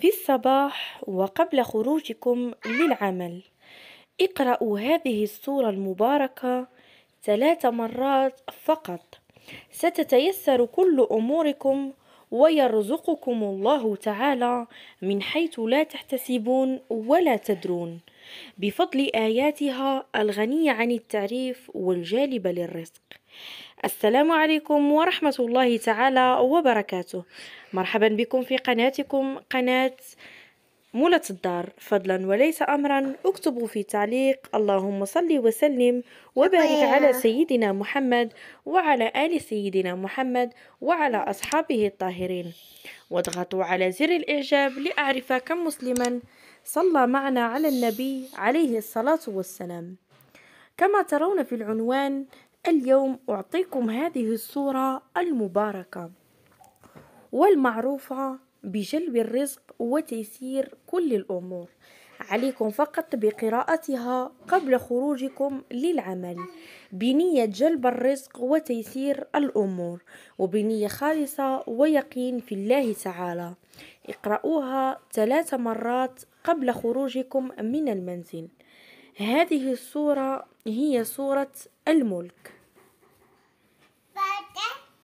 في الصباح وقبل خروجكم للعمل اقرأوا هذه السورة المباركة ثلاث مرات فقط ستتيسر كل أموركم ويرزقكم الله تعالى من حيث لا تحتسبون ولا تدرون بفضل آياتها الغنية عن التعريف والجالبة للرزق السلام عليكم ورحمة الله تعالى وبركاته مرحبا بكم في قناتكم قناة مولة الدار فضلا وليس أمرا اكتبوا في تعليق اللهم صل وسلم وبارك على سيدنا محمد وعلى آل سيدنا محمد وعلى أصحابه الطاهرين واضغطوا على زر الإعجاب لأعرف كم مسلما صلى معنا على النبي عليه الصلاة والسلام كما ترون في العنوان اليوم أعطيكم هذه الصورة المباركة والمعروفة بجلب الرزق وتيسير كل الأمور عليكم فقط بقراءتها قبل خروجكم للعمل بنية جلب الرزق وتيسير الأمور وبنية خالصة ويقين في الله تعالى اقرأوها ثلاث مرات قبل خروجكم من المنزل هذه الصورة هي صورة الملك